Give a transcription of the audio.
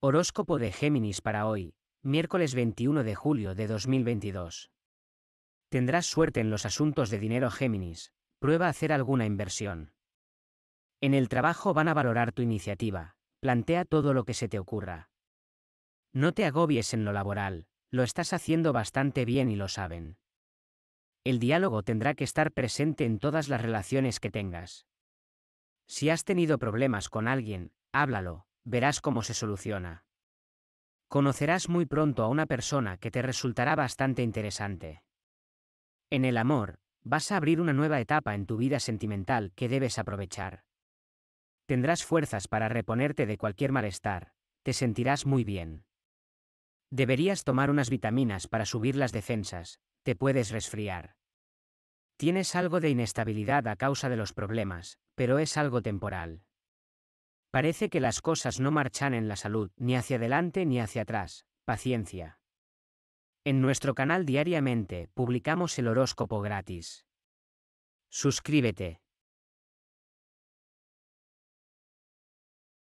Horóscopo de Géminis para hoy, miércoles 21 de julio de 2022. Tendrás suerte en los asuntos de dinero Géminis, prueba a hacer alguna inversión. En el trabajo van a valorar tu iniciativa, plantea todo lo que se te ocurra. No te agobies en lo laboral, lo estás haciendo bastante bien y lo saben. El diálogo tendrá que estar presente en todas las relaciones que tengas. Si has tenido problemas con alguien, háblalo, verás cómo se soluciona. Conocerás muy pronto a una persona que te resultará bastante interesante. En el amor, vas a abrir una nueva etapa en tu vida sentimental que debes aprovechar. Tendrás fuerzas para reponerte de cualquier malestar, te sentirás muy bien. Deberías tomar unas vitaminas para subir las defensas, te puedes resfriar. Tienes algo de inestabilidad a causa de los problemas, pero es algo temporal. Parece que las cosas no marchan en la salud, ni hacia adelante ni hacia atrás. Paciencia. En nuestro canal diariamente publicamos el horóscopo gratis. Suscríbete.